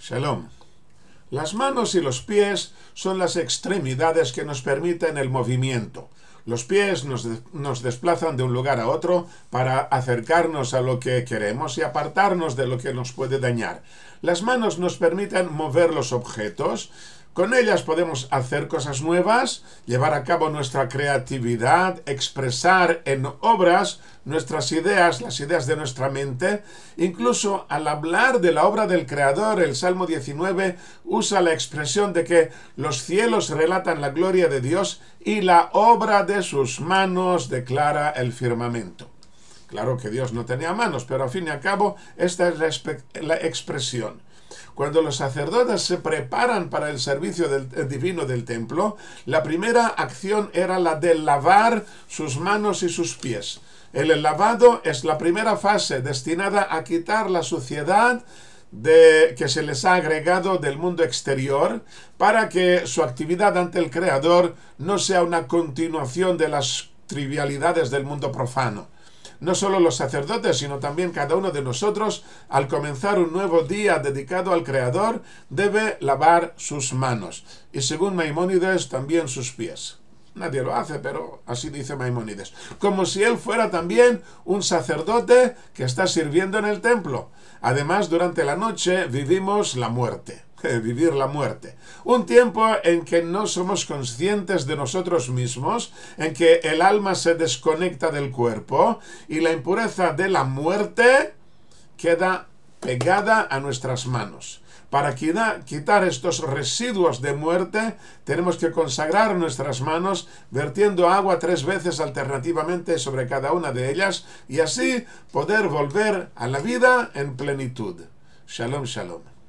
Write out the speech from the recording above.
Shalom. Las manos y los pies son las extremidades que nos permiten el movimiento. Los pies nos, nos, desplazan de un lugar a otro para acercarnos a lo que queremos y apartarnos de lo que nos puede dañar. Las manos nos permiten mover los objetos, con ellas podemos hacer cosas nuevas, llevar a cabo nuestra creatividad, expresar en obras nuestras ideas, las ideas de nuestra mente. Incluso al hablar de la obra del Creador, el Salmo 19 usa la expresión de que los cielos relatan la gloria de Dios y la obra de sus manos declara el firmamento. Claro que Dios no tenía manos, pero a fin y a cabo esta es la, la expresión. Cuando los sacerdotes se preparan para el servicio eh, divino del templo, la primera acción era la de lavar sus manos y sus pies. El lavado es la primera fase destinada a quitar la suciedad que se les ha agregado del mundo exterior para que su actividad ante el Creador no sea una continuación de las trivialidades del mundo profano no solo los sacerdotes, sino también cada uno de nosotros, al comenzar un nuevo día dedicado al Creador, debe lavar sus manos y según Maimónides también sus pies. Nadie lo hace, pero así dice Maimónides. Como si él fuera también un sacerdote que está sirviendo en el templo. Además, durante la noche vivimos la muerte. Eh, vivir la muerte. Un tiempo en que no somos conscientes de nosotros mismos, en que el alma se desconecta del cuerpo y la impureza de la muerte queda pegada a nuestras manos. Para quitar estos residuos de muerte, tenemos que consagrar nuestras manos vertiendo agua tres veces alternativamente sobre cada una de ellas y así poder volver a la vida en plenitud. Shalom, shalom.